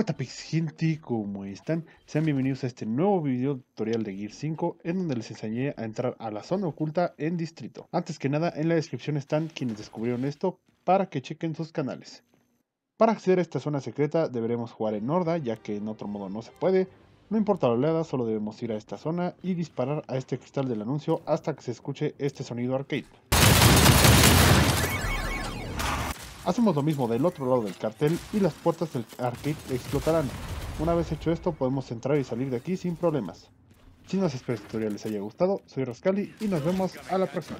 ¡Hola gente? ¿Cómo están? Sean bienvenidos a este nuevo video tutorial de Gear 5 en donde les enseñé a entrar a la zona oculta en distrito. Antes que nada, en la descripción están quienes descubrieron esto para que chequen sus canales. Para acceder a esta zona secreta deberemos jugar en Horda ya que en otro modo no se puede. No importa la oleada, solo debemos ir a esta zona y disparar a este cristal del anuncio hasta que se escuche este sonido arcade. Hacemos lo mismo del otro lado del cartel y las puertas del arcade explotarán. Una vez hecho esto podemos entrar y salir de aquí sin problemas. Si nos espero este tutorial les haya gustado, soy Roscali y nos vemos a la próxima.